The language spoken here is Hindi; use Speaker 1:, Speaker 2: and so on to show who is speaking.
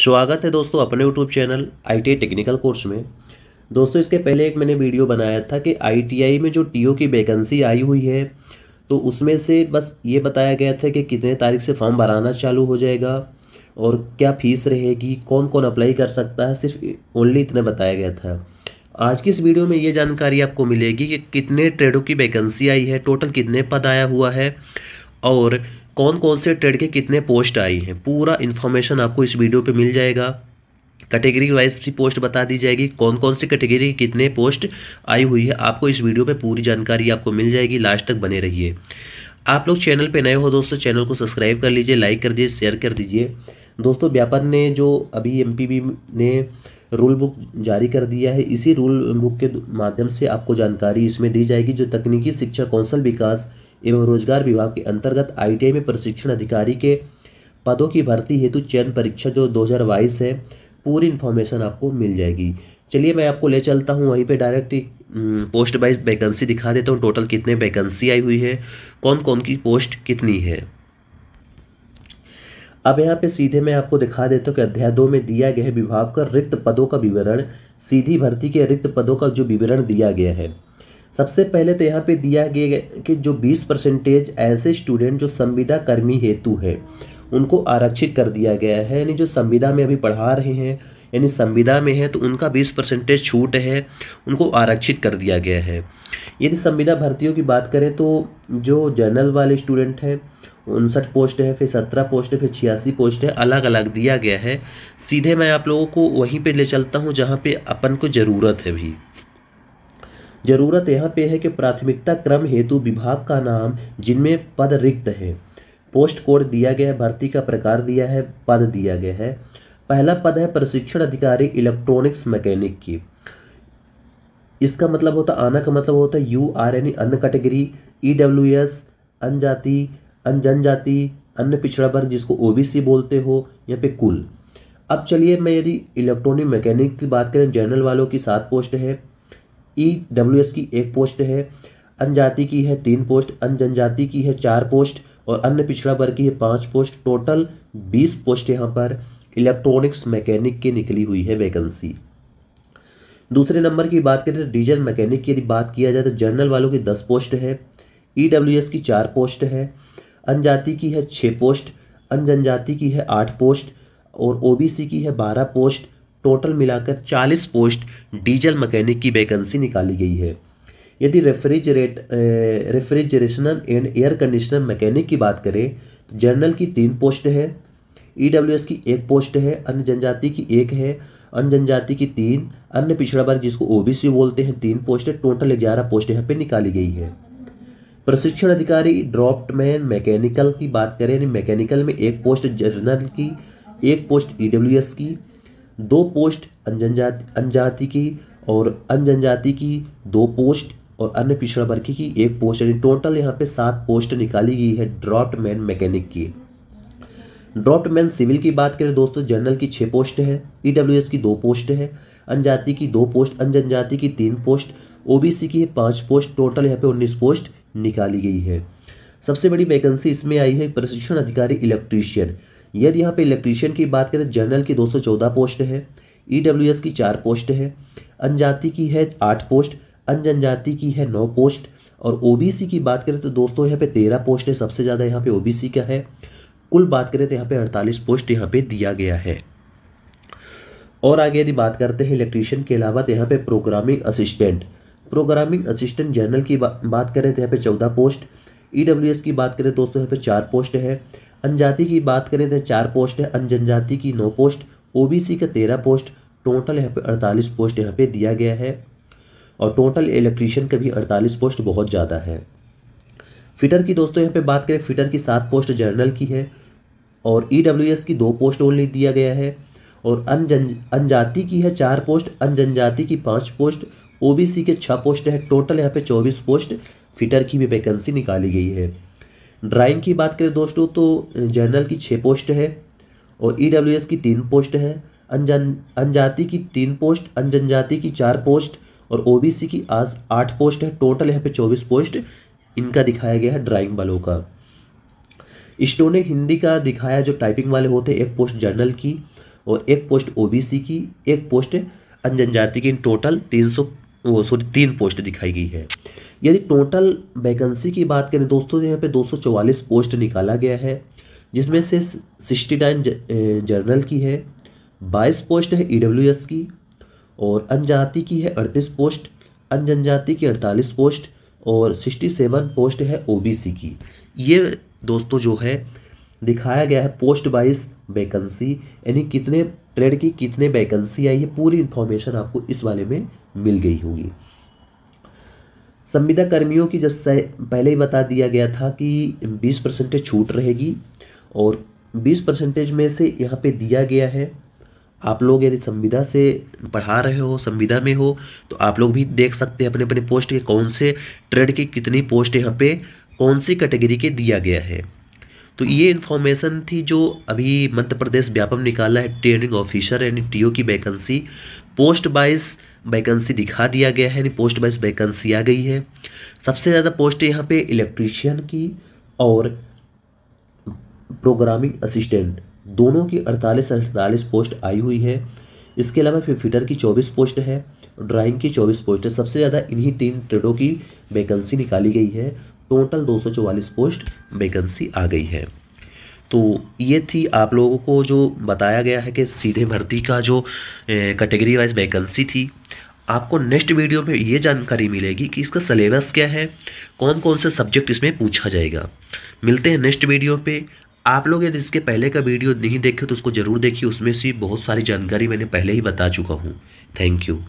Speaker 1: स्वागत है दोस्तों अपने YouTube channel I technical course में दोस्तों इसके पहले एक मैंने वीडियो बनाया था कि आई में जो टी की वैकेंसी आई हुई है तो उसमें से बस ये बताया गया था कि कितने तारीख से फॉर्म भराना चालू हो जाएगा और क्या फ़ीस रहेगी कौन कौन अप्लाई कर सकता है सिर्फ ओनली इतना बताया गया था आज की इस वीडियो में ये जानकारी आपको मिलेगी कि कितने ट्रेडों की वैकेंसी आई है टोटल कितने पद आया हुआ है और कौन कौन से ट्रेड के कितने पोस्ट आई हैं पूरा इन्फॉर्मेशन आपको इस वीडियो पे मिल जाएगा कैटेगरी वाइज की पोस्ट बता दी जाएगी कौन कौन सी कैटेगरी की कितने पोस्ट आई हुई है आपको इस वीडियो पे पूरी जानकारी आपको मिल जाएगी लास्ट तक बने रहिए आप लोग चैनल पे नए हो दोस्तों चैनल को सब्सक्राइब कर लीजिए लाइक कर दीजिए शेयर कर दीजिए दोस्तों व्यापार ने जो अभी एम ने रूल बुक जारी कर दिया है इसी रूल बुक के माध्यम से आपको जानकारी इसमें दी जाएगी जो तकनीकी शिक्षा कौंसल विकास एवं रोजगार विभाग के अंतर्गत आईटीआई में प्रशिक्षण अधिकारी के पदों की भर्ती हेतु चयन परीक्षा जो 2022 है पूरी इन्फॉर्मेशन आपको मिल जाएगी चलिए मैं आपको ले चलता हूँ वहीं पे डायरेक्ट पोस्ट वाइज वैकेंसी दिखा देता हूँ टोटल कितने वैकेंसी आई हुई है कौन कौन की पोस्ट कितनी है अब यहाँ पे सीधे मैं आपको दिखा देता हूँ कि अध्याय दो में दिया गया है विभाग का रिक्त पदों का विवरण सीधी भर्ती के रिक्त पदों का जो विवरण दिया गया है सबसे पहले तो यहाँ पे दिया गया कि जो 20 परसेंटेज ऐसे स्टूडेंट जो संविदा कर्मी हेतु है उनको आरक्षित कर दिया गया है यानी जो संविदा में अभी पढ़ा रहे हैं यानी संविदा में है तो उनका 20 परसेंटेज छूट है उनको आरक्षित कर दिया गया है यदि संविदा भर्तियों की बात करें तो जो जनरल वाले स्टूडेंट हैं उनसठ पोस्ट है फिर सत्रह पोस्ट है फिर छियासी पोस्ट है अलग अलग दिया गया है सीधे मैं आप लोगों को वहीं पे ले चलता हूँ जहाँ पे अपन को ज़रूरत है भी जरूरत यहाँ पे है कि प्राथमिकता क्रम हेतु विभाग का नाम जिनमें पद रिक्त है पोस्ट कोड दिया गया है भर्ती का प्रकार दिया है पद दिया गया है पहला पद है प्रशिक्षण अधिकारी इलेक्ट्रॉनिक्स मैकेनिक की इसका मतलब होता आना का मतलब होता है यू आर एन अन्य कैटेगरी ई डब्ल्यू एस अन्य जाति अन्य जनजाति अन्य पिछड़ा वर्ग जिसको ओ बी सी बोलते हो या पे कुल अब चलिए मैं यदि इलेक्ट्रॉनिक मैकेनिक की बात करें जनरल वालों की सात पोस्ट है ई डब्ल्यू एस की एक पोस्ट है अनजाति की है तीन पोस्ट अन जनजाति की है चार पोस्ट और अन्य पिछड़ा वर्ग की है पाँच पोस्ट टोटल बीस पोस्ट यहाँ पर इलेक्ट्रॉनिक्स मैकेनिक की निकली हुई है वैकेंसी दूसरे नंबर की बात करें तो डीजल मैकेनिक की यदि बात किया जाए तो जर्नल वालों की दस पोस्ट है ई डब्ल्यू एस की चार पोस्ट है अनजाति की है छः पोस्ट अन जनजाति की है आठ पोस्ट और ओ बी सी की है बारह पोस्ट टोटल मिलाकर 40 पोस्ट डीजल मैकेनिक की वैकेंसी निकाली गई है यदि refrigerate refrigeration and air conditioner mechanic की बात करें तो जनरल की तीन पोस्ट है ई e की एक पोस्ट है अन्य जनजाति की एक है अन्य जनजाति की तीन अन्य पिछड़ा वर्ग जिसको ओबीसी बोलते हैं तीन पोस्ट है टोटल ग्यारह पोस्ट यहाँ पर निकाली गई है प्रशिक्षण अधिकारी ड्रॉप्टमैन मैकेनिकल की बात करें यानी मैकेनिकल में एक पोस्ट जनरल की एक पोस्ट ई e की दो पोस्ट अनजनजाति अनजाति की और अनजनजाति की दो पोस्ट और अन्य पिछड़ा वर्ग की एक पोस्ट यानी टोटल यहाँ पे सात पोस्ट निकाली गई है ड्रॉप्ट मैन मैकेनिक की ड्रॉप्ट मैन सिविल की बात करें दोस्तों जनरल की छः पोस्ट है ई की दो पोस्ट है अनजाति की दो पोस्ट अनजनजाति की तीन पोस्ट ओ की पाँच पोस्ट टोटल यहाँ पे उन्नीस पोस्ट निकाली गई है सबसे बड़ी वैकेंसी इसमें आई है प्रशिक्षण अधिकारी इलेक्ट्रीशियन यदि यहाँ पे इलेक्ट्रीशियन की बात करें जनरल की 214 पोस्ट है ईडब्ल्यूएस e की चार पोस्ट है अनजाति की है आठ पोस्ट अनजनजाति की है नौ पोस्ट और ओबीसी की बात करें तो दोस्तों यहाँ पे तेरह पोस्ट है सबसे ज़्यादा यहाँ पे ओबीसी का है कुल बात करें तो यहाँ पे अड़तालीस पोस्ट यहाँ पे दिया गया है और आगे यदि बात करते हैं इलेक्ट्रीशियन के अलावा तो यहाँ पे programming assistant programming assistant general की बात करें तो यहाँ पे चौदह पोस्ट ई e की बात करें दोस्तों यहाँ पे चार पोस्ट है अनजाति की बात करें तो चार पोस्ट है अनजनजाति की नौ पोस्ट ओबीसी का तेरह पोस्ट टोटल यहाँ पे अड़तालीस पोस्ट यहाँ पे दिया गया है और टोटल इलेक्ट्रीशियन का भी अड़तालीस पोस्ट बहुत ज़्यादा है फिटर की दोस्तों यहाँ पे बात करें फिटर की सात पोस्ट जर्नल की है और ई e की दो पोस्ट ओनली दिया गया है और अनजन अनजाति की है चार पोस्ट अनजनजाति की पाँच पोस्ट ओबीसी के छः पोस्ट है टोटल यहाँ पे चौबीस पोस्ट फिटर की भी वैकेंसी निकाली गई है ड्राइंग की बात करें दोस्तों तो जनरल की छः पोस्ट है और ई e की तीन पोस्ट है अनजन अनजाति की तीन पोस्ट अनजनजाति की चार पोस्ट और ओ की आज आठ पोस्ट है टोटल यहाँ पे चौबीस पोस्ट इनका दिखाया गया है ड्राइंग वालों का स्टो ने हिंदी का दिखाया जो टाइपिंग वाले होते हैं एक पोस्ट जनरल की और एक पोस्ट ओबीसी की एक पोस्ट जनजाति की टोटल तीन सौ सॉरी तीन पोस्ट दिखाई गई है यदि टोटल वैकेंसी की बात करें दोस्तों तो यहाँ पे 244 पोस्ट निकाला गया है जिसमें से 69 जनरल की है 22 पोस्ट है ई e की और अनजाति की है 38 पोस्ट अनजनजाति की 48 पोस्ट और 67 पोस्ट है ओबीसी की ये दोस्तों जो है दिखाया गया है पोस्ट वाइज वैकेंसी यानी कितने ट्रेड की कितने वैकेंसी आई है पूरी इन्फॉर्मेशन आपको इस वाले में मिल गई होगी संविदा कर्मियों की जब पहले ही बता दिया गया था कि 20 परसेंटेज छूट रहेगी और 20 परसेंटेज में से यहाँ पे दिया गया है आप लोग यदि संविदा से पढ़ा रहे हो संविदा में हो तो आप लोग भी देख सकते हैं अपने अपने पोस्ट के कौन से ट्रेड की कितनी पोस्ट यहाँ पे कौन सी कैटेगरी के दिया गया है तो ये इन्फॉर्मेशन थी जो अभी मध्य प्रदेश व्यापम निकाला है ट्रेनिंग ऑफिसर यानी टी की वैकेंसी पोस्ट वाइज वैकेंसी दिखा दिया गया है यानी पोस्ट वाइज वैकेंसी आ गई है सबसे ज़्यादा पोस्ट यहाँ पे इलेक्ट्रीशियन की और प्रोग्रामिंग असिस्टेंट दोनों की अड़तालीस अड़तालीस पोस्ट आई हुई है इसके अलावा फिर फिटर की चौबीस पोस्ट है ड्राइंग की चौबीस पोस्ट है सबसे ज़्यादा इन्हीं तीन ट्रेडों की वैकेंसी निकाली गई है टोटल दो पोस्ट वैकेंसी आ गई है तो ये थी आप लोगों को जो बताया गया है कि सीधे भर्ती का जो कैटेगरी वाइज वैकेंसी थी आपको नेक्स्ट वीडियो में ये जानकारी मिलेगी कि इसका सिलेबस क्या है कौन कौन से सब्जेक्ट इसमें पूछा जाएगा मिलते हैं नेक्स्ट वीडियो पे आप लोग यदि इसके पहले का वीडियो नहीं देखे तो उसको ज़रूर देखिए उसमें से बहुत सारी जानकारी मैंने पहले ही बता चुका हूँ थैंक यू